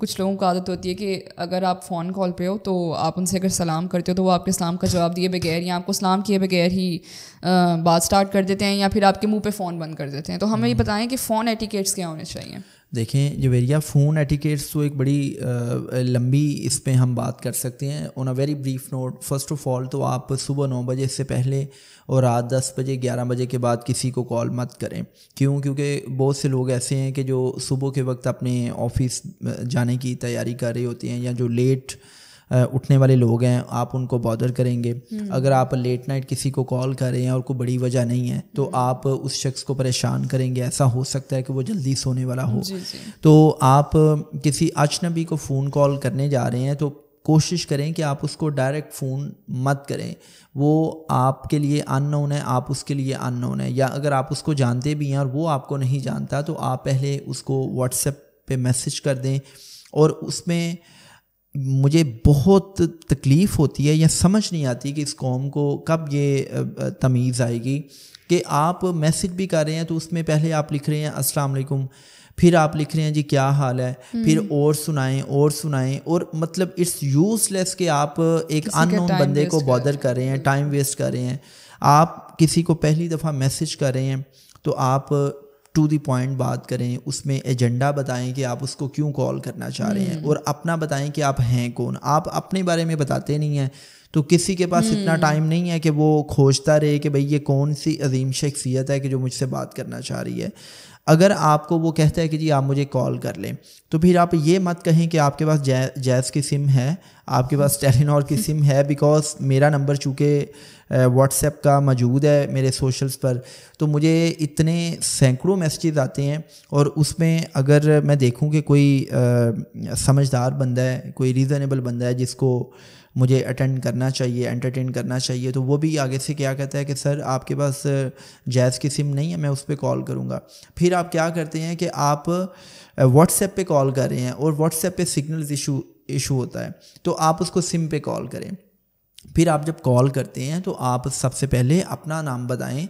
कुछ लोगों को आदत होती है कि अगर आप फ़ोन कॉल पे हो तो आप उनसे अगर सलाम करते हो तो वो आपके सलाम का जवाब दिए बगैर या आपको सलाम किए बगैर ही बात स्टार्ट कर देते हैं या फिर आपके मुंह पे फ़ोन बंद कर देते हैं तो हमें हम्म। ये बताएं कि फ़ोन एटिकेट्स क्या होने चाहिए देखें जवेरिया फ़ोन एटिकेट्स तो एक बड़ी आ, लंबी इस पर हम बात कर सकते हैं on a very brief note first of all तो आप सुबह नौ बजे से पहले और रात दस बजे ग्यारह बजे के बाद किसी को कॉल मत करें क्यों क्योंकि बहुत से लोग ऐसे हैं कि जो सुबह के वक्त अपने ऑफिस जाने की तैयारी कर रहे होते हैं या जो लेट उठने वाले लोग हैं आप उनको बॉदर करेंगे हम्म। अगर आप लेट नाइट किसी को कॉल कर रहे हैं और कोई बड़ी वजह नहीं है तो हम्म। आप उस शख्स को परेशान करेंगे ऐसा हो सकता है कि वो जल्दी सोने वाला हो तो आप किसी अजनबी को फ़ोन कॉल करने जा रहे हैं तो कोशिश करें कि आप उसको डायरेक्ट फ़ोन मत करें वो आपके लिए अननोन है आप उसके लिए अननोन है या अगर आप उसको जानते भी हैं और वो आपको नहीं जानता तो आप पहले उसको व्हाट्सएप पे मैसेज कर दें और उसमें मुझे बहुत तकलीफ़ होती है या समझ नहीं आती कि इस कॉम को कब ये तमीज़ आएगी कि आप मैसेज भी कर रहे हैं तो उसमें पहले आप लिख रहे हैं अस्सलाम वालेकुम फिर आप लिख रहे हैं जी क्या हाल है हम्म। फिर और सुनाएं और सुनाएं और मतलब इट्स यूजलेस कि आप एक अननोन बंदे को बॉदर कर रहे हैं टाइम वेस्ट कर रहे हैं आप किसी को पहली दफ़ा मैसेज कर रहे हैं तो आप टू दी पॉइंट बात करें उसमें एजेंडा बताएं कि आप उसको क्यों कॉल करना चाह रहे हैं हम्म। और अपना बताएं कि आप हैं कौन आप अपने बारे में बताते नहीं हैं तो किसी के पास इतना टाइम हम्म। नहीं है कि वो खोजता रहे कि भाई ये कौन सी अजीम शख्सियत है कि जो मुझसे बात करना चाह रही है अगर आपको वो कहता है कि जी आप मुझे कॉल कर लें तो फिर आप ये मत कहें कि आपके पास जै जैस की सिम है आपके पास टेलीनॉर की सिम है बिकॉज मेरा नंबर चूँकि व्हाट्सएप का मौजूद है मेरे सोशल्स पर तो मुझे इतने सैकड़ों मैसेजेस आते हैं और उसमें अगर मैं देखूं कि कोई समझदार बंदा है कोई रीज़नेबल बंदा है जिसको मुझे अटेंड करना चाहिए एंटरटेन करना चाहिए तो वो भी आगे से क्या कहता है कि सर आपके पास जैज़ की सिम नहीं है मैं उस पर कॉल करूँगा फिर आप क्या करते हैं कि आप व्हाट्सएप पे कॉल कर रहे हैं और व्हाट्सएप पे सिग्नल इशू इशू होता है तो आप उसको सिम पे कॉल करें फिर आप जब कॉल करते हैं तो आप सबसे पहले अपना नाम बताएं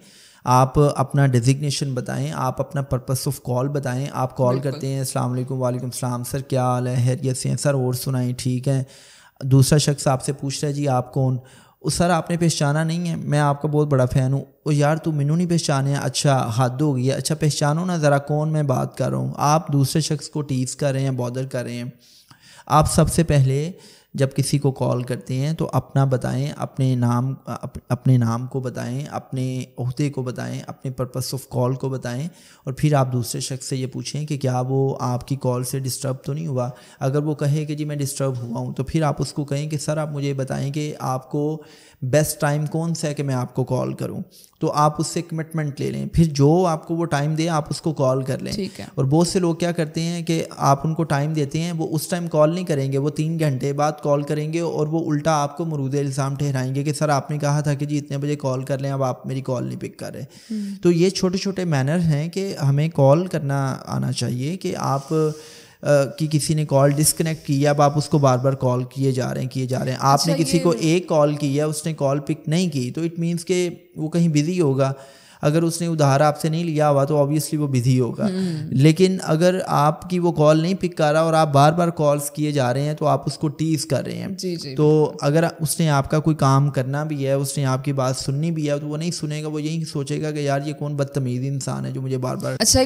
आप अपना डिजिग्नेशन बताएं आप अपना पर्पस ऑफ कॉल बताएं आप कॉल करते हैं अस्सलाम वालेकुम वालेकुम सलाम सर क्या हाल है हैरियत से हैं सर और सुनाएं ठीक है दूसरा शख्स आपसे पूछ रहा है जी आप कौन सर आपने पहचाना नहीं है मैं आपका बहुत बड़ा फ़ैन हूँ और यार तू मैनू नहीं पहचान है अच्छा हद हो गई है अच्छा पहचानो ना ज़रा कौन मैं बात कर रहा हूँ आप दूसरे शख्स को टीस कर रहे हैं बॉदर कर रहे हैं आप सबसे पहले जब किसी को कॉल करते हैं तो अपना बताएं अपने नाम अप, अपने नाम को बताएं अपने अहदे को बताएं अपने पर्पस ऑफ कॉल को बताएं और फिर आप दूसरे शख्स से ये पूछें कि क्या वो आपकी कॉल से डिस्टर्ब तो नहीं हुआ अगर वो कहे कि जी मैं डिस्टर्ब हुआ हूँ तो फिर आप उसको कहें कि सर आप मुझे बताएं कि आपको बेस्ट टाइम कौन सा है कि मैं आपको कॉल करूँ तो आप उससे कमिटमेंट ले लें फिर जो आपको वो टाइम दे आप उसको कॉल कर लें और बहुत से लोग क्या करते हैं कि आप उनको टाइम देते हैं वो उस टाइम कॉल नहीं करेंगे वो तीन घंटे बाद कॉल करेंगे और वो उल्टा आपको मरूद इल्ज़ाम ठहराएंगे कि सर आपने कहा था कि जी इतने बजे कॉल कर लें अब आप मेरी कॉल नहीं पिक कर रहे हम्म। तो ये छोटे छोटे मैनर हैं कि हमें कॉल करना आना चाहिए कि आप कि किसी ने कॉल डिस्कनेक्ट की है अब आप उसको बार बार कॉल किए जा रहे हैं किए जा रहे हैं अच्छा, आपने किसी को एक कॉल की है उसने कॉल पिक नहीं की तो इट मीन्स के वो कहीं बिजी होगा अगर उसने उधार आपसे नहीं लिया हुआ तो ऑब्वियसली वो बिजी होगा हम्म। लेकिन अगर आपकी वो कॉल नहीं पिक कर रहा और आप बार बार कॉल्स किए जा रहे हैं तो आप उसको टीज कर रहे हैं जी जी तो अगर उसने आपका कोई काम करना भी है उसने आपकी बात सुननी भी है तो वो नहीं सुनेगा वो यही सोचेगा कि यार ये कौन बदतमीज इंसान है जो मुझे बार बार अच्छा